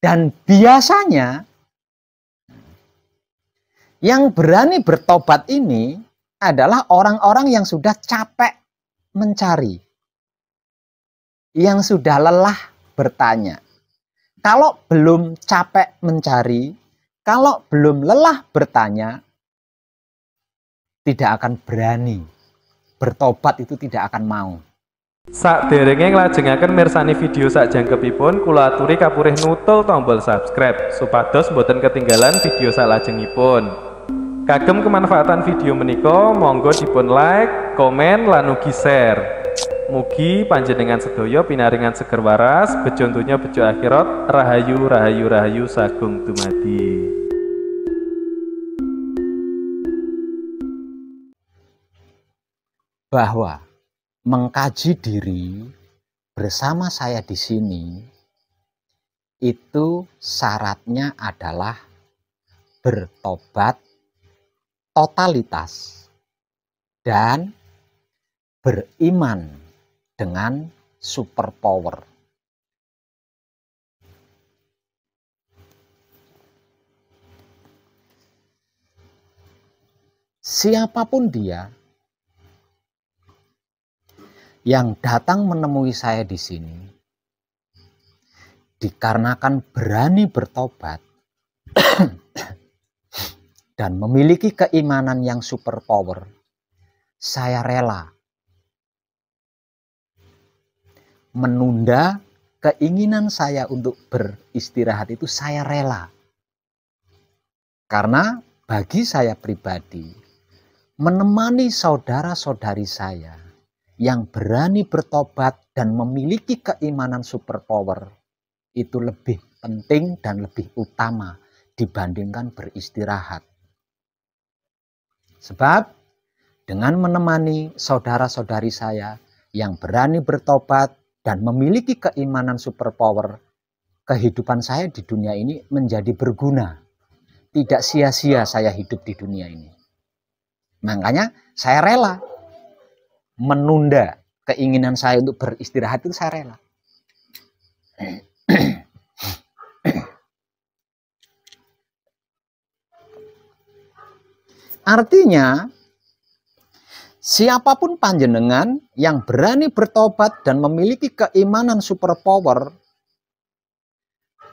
Dan biasanya yang berani bertobat ini adalah orang-orang yang sudah capek mencari. Yang sudah lelah bertanya. Kalau belum capek mencari, kalau belum lelah bertanya, tidak akan berani. Bertobat itu tidak akan mau. Sak derenge nglajengaken mirsani video sak jangkepipun kula aturi kapurih nutul tombol subscribe supados boten ketinggalan video sak lajengipun. Kagem kemanfaatan video meniko monggo dipun like, komen lan ugi share. Mugi panjenengan sedaya pinaringan seger waras, bejo bejo akhirat, rahayu rahayu rahayu sagung dumadi. Bahwa mengkaji diri bersama saya di sini itu syaratnya adalah bertobat totalitas dan beriman dengan superpower. Siapapun dia, yang datang menemui saya di sini dikarenakan berani bertobat dan memiliki keimanan yang super power, saya rela menunda keinginan saya untuk beristirahat itu saya rela. Karena bagi saya pribadi, menemani saudara-saudari saya yang berani bertobat dan memiliki keimanan superpower itu lebih penting dan lebih utama dibandingkan beristirahat. Sebab dengan menemani saudara-saudari saya yang berani bertobat dan memiliki keimanan superpower, kehidupan saya di dunia ini menjadi berguna. Tidak sia-sia saya hidup di dunia ini. Makanya saya rela menunda keinginan saya untuk beristirahat itu saya rela. Artinya, siapapun panjenengan yang berani bertobat dan memiliki keimanan superpower,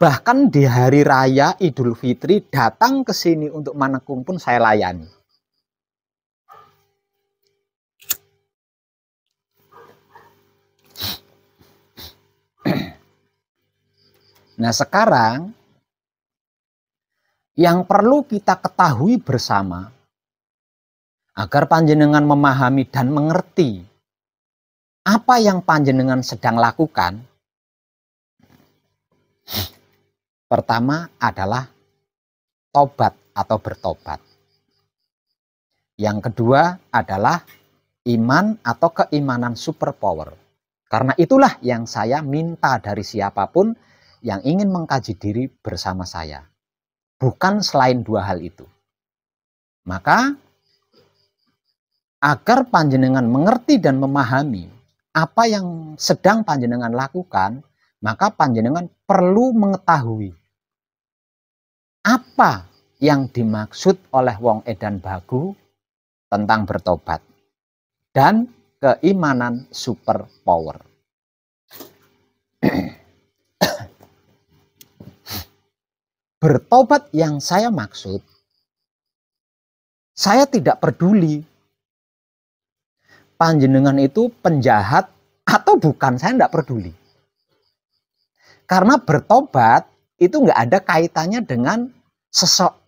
bahkan di hari raya Idul Fitri datang ke sini untuk manekung pun saya layani. Nah sekarang yang perlu kita ketahui bersama agar panjenengan memahami dan mengerti apa yang panjenengan sedang lakukan pertama adalah tobat atau bertobat. Yang kedua adalah iman atau keimanan superpower. Karena itulah yang saya minta dari siapapun yang ingin mengkaji diri bersama saya. Bukan selain dua hal itu. Maka agar panjenengan mengerti dan memahami apa yang sedang panjenengan lakukan, maka panjenengan perlu mengetahui apa yang dimaksud oleh wong edan bagu tentang bertobat dan keimanan super power. bertobat yang saya maksud, saya tidak peduli panjenengan itu penjahat atau bukan, saya tidak peduli. Karena bertobat itu nggak ada kaitannya dengan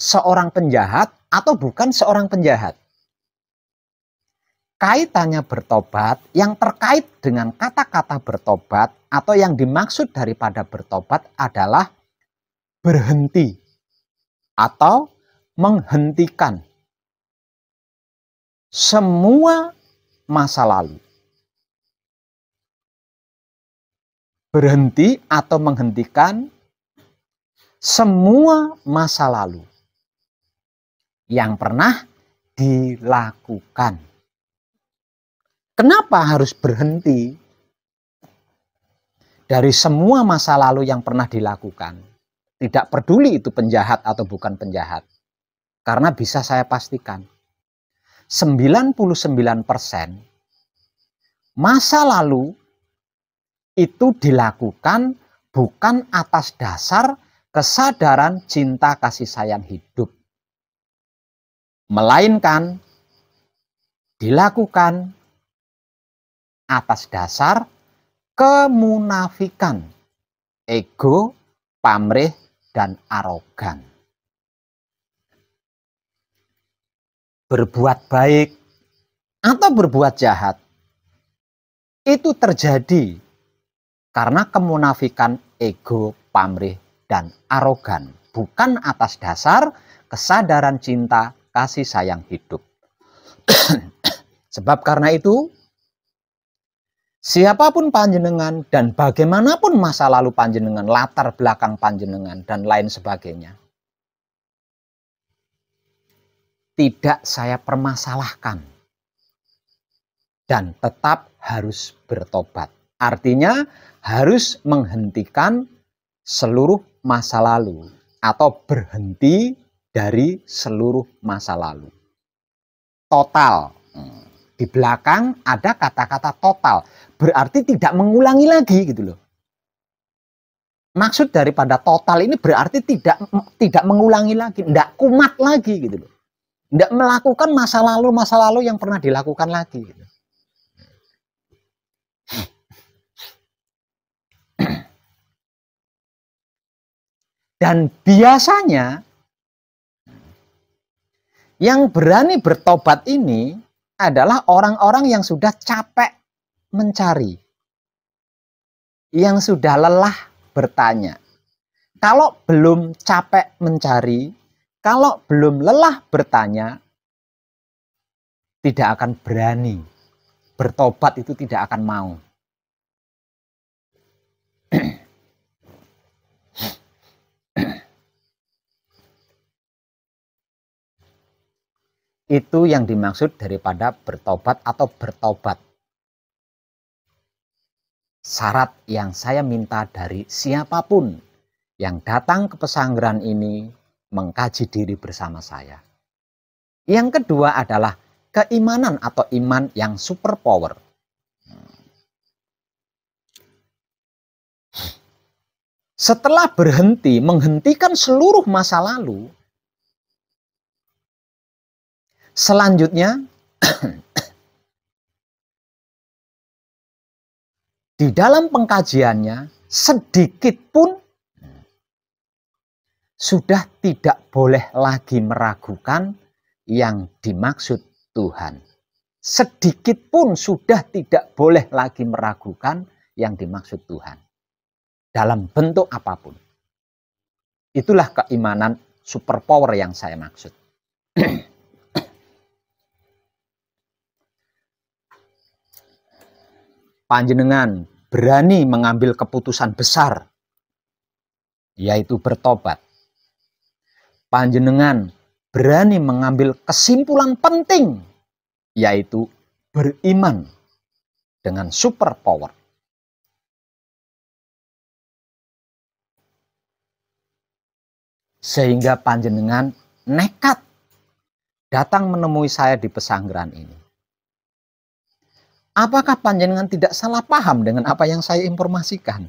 seorang penjahat atau bukan seorang penjahat. Kaitannya bertobat yang terkait dengan kata-kata bertobat atau yang dimaksud daripada bertobat adalah berhenti atau menghentikan semua masa lalu. Berhenti atau menghentikan semua masa lalu yang pernah dilakukan. Kenapa harus berhenti dari semua masa lalu yang pernah dilakukan? Tidak peduli itu penjahat atau bukan penjahat. Karena bisa saya pastikan 99% masa lalu itu dilakukan bukan atas dasar kesadaran cinta kasih sayang hidup. Melainkan dilakukan atas dasar kemunafikan, ego, pamrih, dan arogan. Berbuat baik atau berbuat jahat itu terjadi karena kemunafikan ego, pamrih, dan arogan, bukan atas dasar kesadaran cinta, kasih sayang hidup. Sebab karena itu, siapapun panjenengan dan bagaimanapun masa lalu panjenengan, latar belakang panjenengan, dan lain sebagainya. Tidak saya permasalahkan dan tetap harus bertobat. Artinya harus menghentikan seluruh masa lalu atau berhenti dari seluruh masa lalu. Total. Hmm. Di belakang ada kata-kata total berarti tidak mengulangi lagi gitu loh. Maksud daripada total ini berarti tidak tidak mengulangi lagi, tidak kumat lagi gitu loh. Tidak melakukan masa lalu masa lalu yang pernah dilakukan lagi. Gitu. Dan biasanya yang berani bertobat ini adalah orang-orang yang sudah capek mencari, yang sudah lelah bertanya. Kalau belum capek mencari, kalau belum lelah bertanya, tidak akan berani. Bertobat itu tidak akan mau. itu yang dimaksud daripada bertobat atau bertobat syarat yang saya minta dari siapapun yang datang ke pesanggeran ini mengkaji diri bersama saya. Yang kedua adalah keimanan atau iman yang super power. Setelah berhenti, menghentikan seluruh masa lalu, selanjutnya di dalam pengkajiannya sedikit pun sudah tidak boleh lagi meragukan yang dimaksud Tuhan. Sedikit pun sudah tidak boleh lagi meragukan yang dimaksud Tuhan dalam bentuk apapun. Itulah keimanan superpower yang saya maksud. panjenengan berani mengambil keputusan besar, yaitu bertobat. Panjenengan berani mengambil kesimpulan penting, yaitu beriman dengan superpower. Sehingga panjenengan nekat datang menemui saya di pesanggeran ini. Apakah panjenengan tidak salah paham dengan apa yang saya informasikan?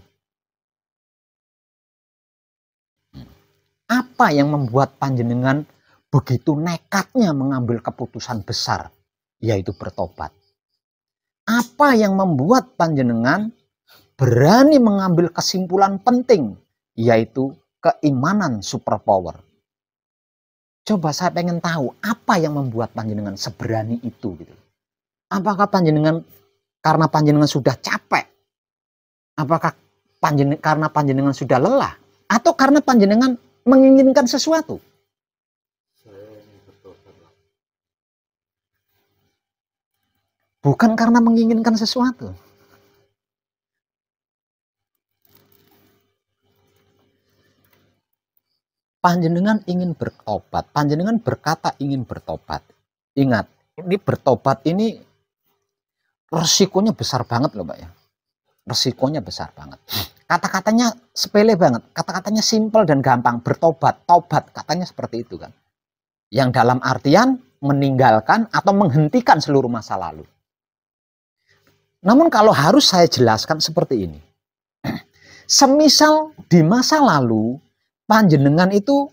Apa yang membuat panjenengan begitu nekatnya mengambil keputusan besar, yaitu bertobat? Apa yang membuat panjenengan berani mengambil kesimpulan penting, yaitu keimanan superpower? Coba saya pengen tahu apa yang membuat panjenengan seberani itu gitu. Apakah panjenengan karena panjenengan sudah capek? Apakah panjen, karena panjenengan sudah lelah? Atau karena panjenengan menginginkan sesuatu? Bukan karena menginginkan sesuatu. panjenengan ingin bertobat, panjenengan berkata ingin bertobat. Ingat, ini bertobat ini resikonya besar banget loh pak ya. Resikonya besar banget. Kata-katanya sepele banget, kata-katanya simpel dan gampang, bertobat, tobat, katanya seperti itu kan. Yang dalam artian meninggalkan atau menghentikan seluruh masa lalu. Namun kalau harus saya jelaskan seperti ini. Semisal di masa lalu panjenengan itu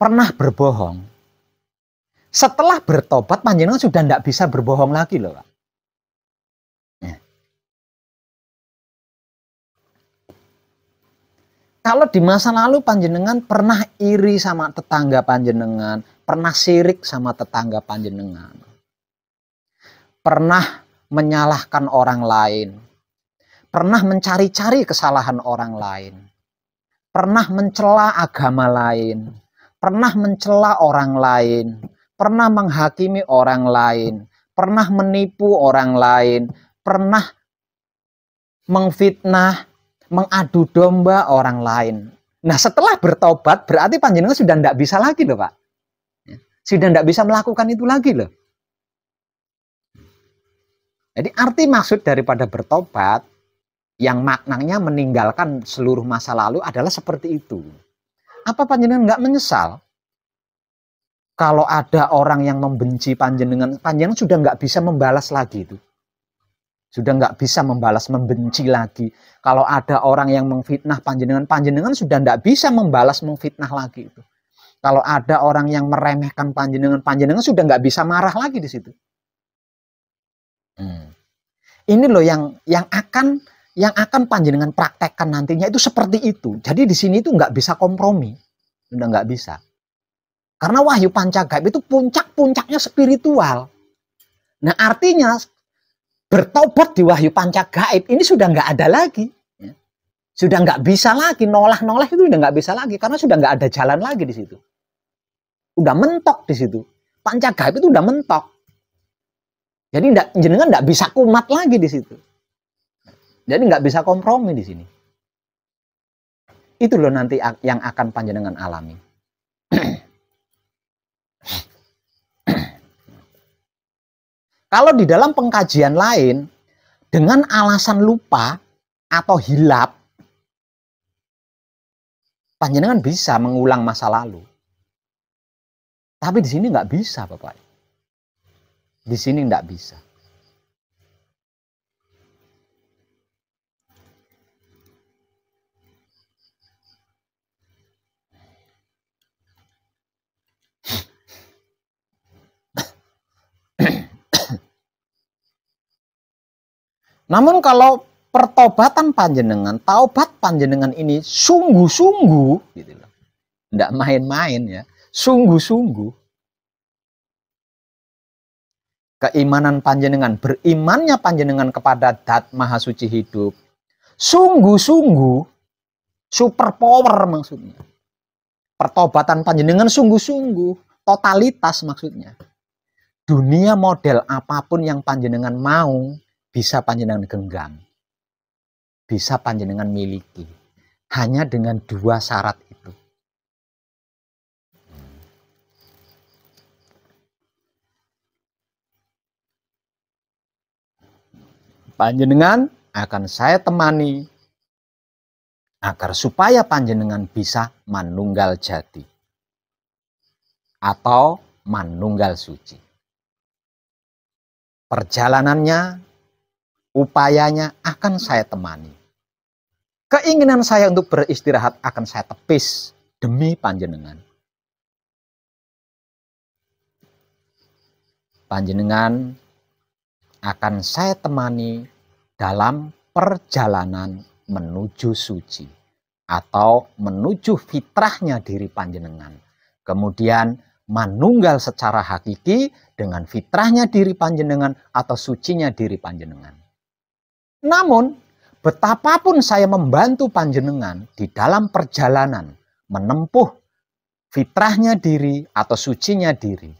pernah berbohong, setelah bertobat panjenengan sudah tidak bisa berbohong lagi loh Pak. Ya. Kalau di masa lalu panjenengan pernah iri sama tetangga panjenengan, pernah sirik sama tetangga panjenengan, pernah menyalahkan orang lain, pernah mencari-cari kesalahan orang lain, pernah mencela agama lain, pernah mencela orang lain, pernah menghakimi orang lain, pernah menipu orang lain, pernah mengfitnah, mengadu domba orang lain. Nah setelah bertobat berarti panjenengan sudah tidak bisa lagi loh Pak. Sudah tidak bisa melakukan itu lagi loh. Jadi arti maksud daripada bertobat yang maknanya meninggalkan seluruh masa lalu adalah seperti itu. Apa panjenengan nggak menyesal? kalau ada orang yang membenci panjenengan, panjenengan sudah nggak bisa membalas lagi itu. Sudah nggak bisa membalas, membenci lagi. Kalau ada orang yang memfitnah panjenengan, panjenengan sudah nggak bisa membalas, memfitnah lagi itu. Kalau ada orang yang meremehkan panjenengan, panjenengan sudah nggak bisa marah lagi di situ. Hmm. Ini loh yang yang akan yang akan panjenengan praktekkan nantinya itu seperti itu. Jadi di sini itu nggak bisa kompromi, sudah nggak bisa. Karena wahyu panca gaib itu puncak-puncaknya spiritual. Nah artinya bertobat di wahyu panca gaib ini sudah nggak ada lagi. Ya. Sudah nggak bisa lagi, nolah-nolah itu udah nggak bisa lagi. Karena sudah nggak ada jalan lagi di situ. Udah mentok di situ. Panca gaib itu udah mentok. Jadi enggak, jenengan nggak bisa kumat lagi di situ. Jadi nggak bisa kompromi di sini. Itu loh nanti yang akan panjenengan alami. Kalau di dalam pengkajian lain, dengan alasan lupa atau hilap, panjenengan bisa mengulang masa lalu. Tapi di sini nggak bisa, Bapak. Di sini nggak bisa. Namun kalau pertobatan panjenengan, taubat panjenengan ini sungguh-sungguh gitu loh. Enggak main-main ya, sungguh-sungguh. Keimanan panjenengan, berimannya panjenengan kepada Dat Maha Suci Hidup. Sungguh-sungguh, super power maksudnya. Pertobatan panjenengan sungguh-sungguh, totalitas maksudnya. Dunia model apapun yang panjenengan mau, bisa panjenengan genggam, bisa panjenengan miliki. Hanya dengan dua syarat itu. Panjenengan akan saya temani agar supaya panjenengan bisa manunggal jati atau manunggal suci. Perjalanannya upayanya akan saya temani. Keinginan saya untuk beristirahat akan saya tepis demi panjenengan. Panjenengan akan saya temani dalam perjalanan menuju suci atau menuju fitrahnya diri panjenengan. Kemudian manunggal secara hakiki dengan fitrahnya diri panjenengan atau sucinya diri panjenengan. Namun, betapapun saya membantu panjenengan di dalam perjalanan menempuh fitrahnya diri atau sucinya diri,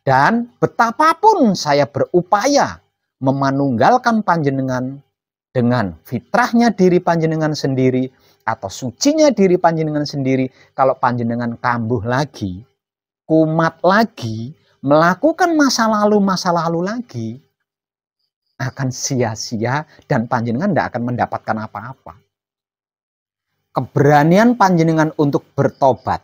dan betapapun saya berupaya memanunggalkan panjenengan dengan fitrahnya diri panjenengan sendiri atau sucinya diri panjenengan sendiri, kalau panjenengan kambuh lagi, kumat lagi, melakukan masa lalu masa lalu lagi, akan sia-sia dan panjenengan tidak akan mendapatkan apa-apa. Keberanian panjenengan untuk bertobat,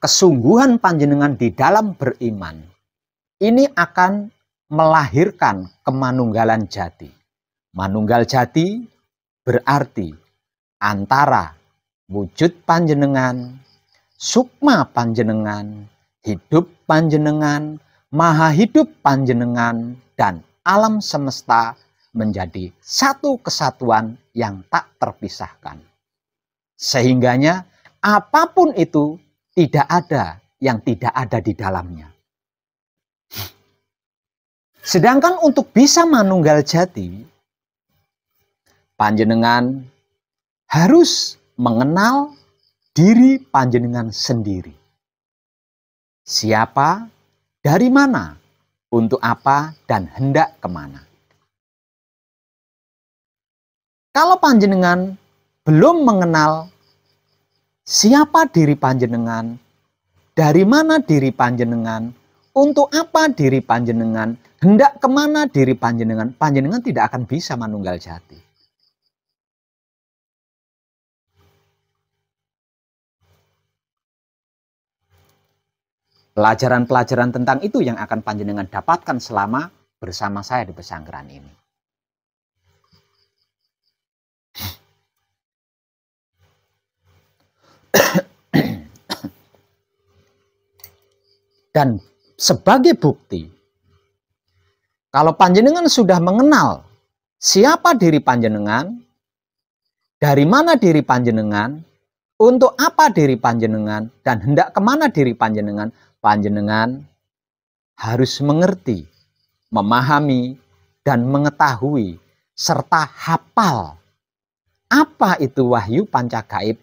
kesungguhan panjenengan di dalam beriman, ini akan melahirkan kemanunggalan jati. Manunggal jati berarti antara wujud panjenengan, sukma panjenengan, hidup panjenengan, maha hidup panjenengan, dan alam semesta menjadi satu kesatuan yang tak terpisahkan. Sehingganya apapun itu tidak ada yang tidak ada di dalamnya. Sedangkan untuk bisa manunggal jati, panjenengan harus mengenal diri panjenengan sendiri. Siapa, dari mana, untuk apa dan hendak kemana. Kalau panjenengan belum mengenal siapa diri panjenengan, dari mana diri panjenengan, untuk apa diri panjenengan, hendak kemana diri panjenengan, panjenengan tidak akan bisa menunggal jati. Pelajaran-pelajaran tentang itu yang akan panjenengan dapatkan selama bersama saya di pesanggeran ini. Dan sebagai bukti, kalau panjenengan sudah mengenal siapa diri panjenengan, dari mana diri panjenengan, untuk apa diri panjenengan, dan hendak kemana diri panjenengan, panjenengan harus mengerti, memahami, dan mengetahui serta hafal apa itu wahyu panca gaib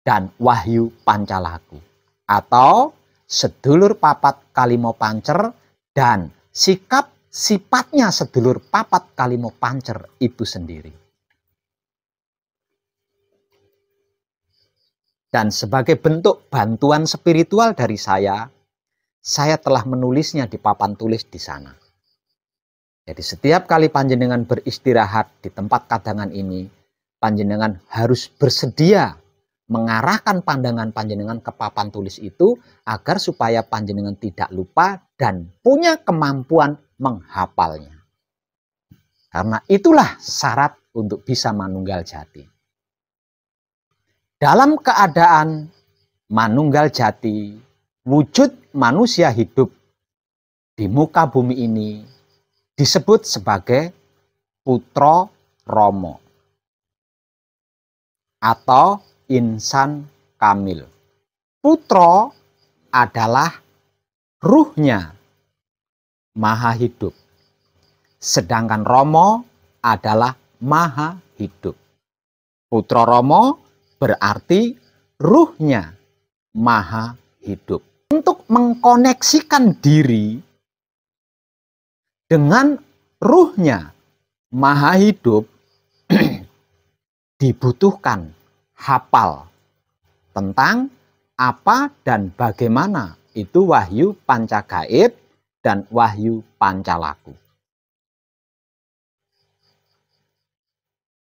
dan wahyu pancalaku atau sedulur papat kalimo pancer dan sikap sifatnya sedulur papat kalimo pancer itu sendiri. Dan sebagai bentuk bantuan spiritual dari saya, saya telah menulisnya di papan tulis di sana. Jadi setiap kali panjenengan beristirahat di tempat kadangan ini, panjenengan harus bersedia mengarahkan pandangan panjenengan ke papan tulis itu agar supaya panjenengan tidak lupa dan punya kemampuan menghafalnya. Karena itulah syarat untuk bisa manunggal jati dalam keadaan manunggal jati, wujud manusia hidup di muka bumi ini disebut sebagai putra Romo atau insan kamil. Putra adalah ruhnya maha hidup. Sedangkan Romo adalah maha hidup. Putra Romo berarti ruhnya maha hidup. Untuk mengkoneksikan diri dengan ruhnya maha hidup dibutuhkan hafal tentang apa dan bagaimana itu wahyu panca gaib dan wahyu pancalaku.